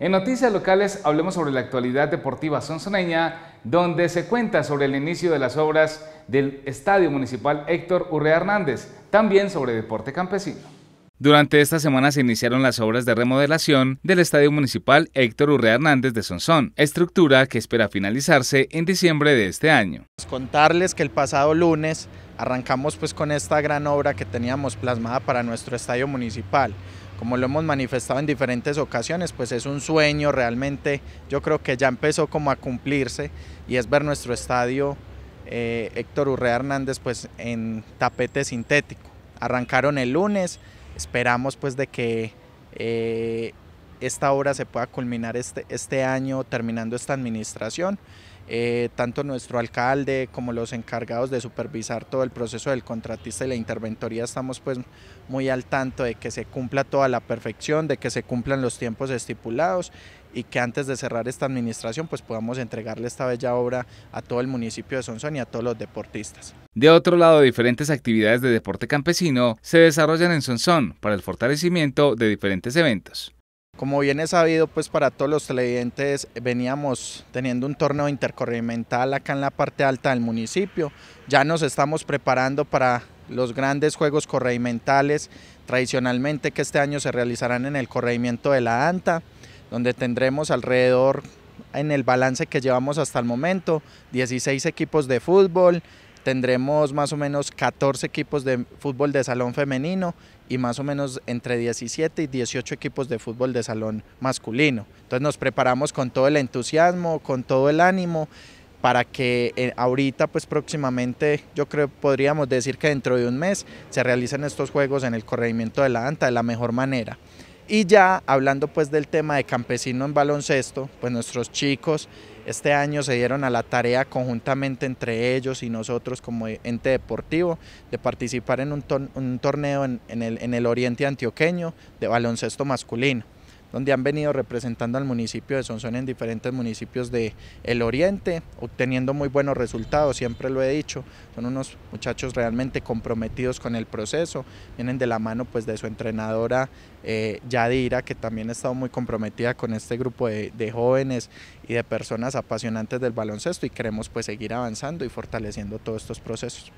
En noticias locales hablemos sobre la actualidad deportiva sonsoneña, donde se cuenta sobre el inicio de las obras del Estadio Municipal Héctor Urrea Hernández, también sobre deporte campesino. Durante esta semana se iniciaron las obras de remodelación del Estadio Municipal Héctor Urrea Hernández de Sonsón, estructura que espera finalizarse en diciembre de este año. Contarles que el pasado lunes arrancamos pues con esta gran obra que teníamos plasmada para nuestro estadio municipal, como lo hemos manifestado en diferentes ocasiones, pues es un sueño realmente, yo creo que ya empezó como a cumplirse y es ver nuestro estadio eh, Héctor Urrea Hernández pues en tapete sintético. Arrancaron el lunes, esperamos pues de que eh, esta obra se pueda culminar este, este año terminando esta administración. Eh, tanto nuestro alcalde como los encargados de supervisar todo el proceso del contratista y la interventoría estamos pues muy al tanto de que se cumpla toda la perfección, de que se cumplan los tiempos estipulados y que antes de cerrar esta administración pues podamos entregarle esta bella obra a todo el municipio de Sonsón y a todos los deportistas. De otro lado, diferentes actividades de deporte campesino se desarrollan en Sonsón para el fortalecimiento de diferentes eventos. Como bien es sabido, pues para todos los televidentes veníamos teniendo un torneo intercorrimental acá en la parte alta del municipio. Ya nos estamos preparando para los grandes juegos correimentales tradicionalmente que este año se realizarán en el corregimiento de la ANTA, donde tendremos alrededor en el balance que llevamos hasta el momento 16 equipos de fútbol, tendremos más o menos 14 equipos de fútbol de salón femenino y más o menos entre 17 y 18 equipos de fútbol de salón masculino. Entonces nos preparamos con todo el entusiasmo, con todo el ánimo para que eh, ahorita, pues próximamente, yo creo podríamos decir que dentro de un mes se realicen estos juegos en el corregimiento de la ANTA de la mejor manera. Y ya hablando pues del tema de campesino en baloncesto, pues nuestros chicos este año se dieron a la tarea conjuntamente entre ellos y nosotros como ente deportivo de participar en un, torneo en el oriente antioqueño de baloncesto masculino donde han venido representando al municipio de Sonsón en diferentes municipios del el oriente, obteniendo muy buenos resultados, siempre lo he dicho, son unos muchachos realmente comprometidos con el proceso, vienen de la mano pues de su entrenadora eh, Yadira, que también ha estado muy comprometida con este grupo de, de jóvenes y de personas apasionantes del baloncesto y queremos pues seguir avanzando y fortaleciendo todos estos procesos.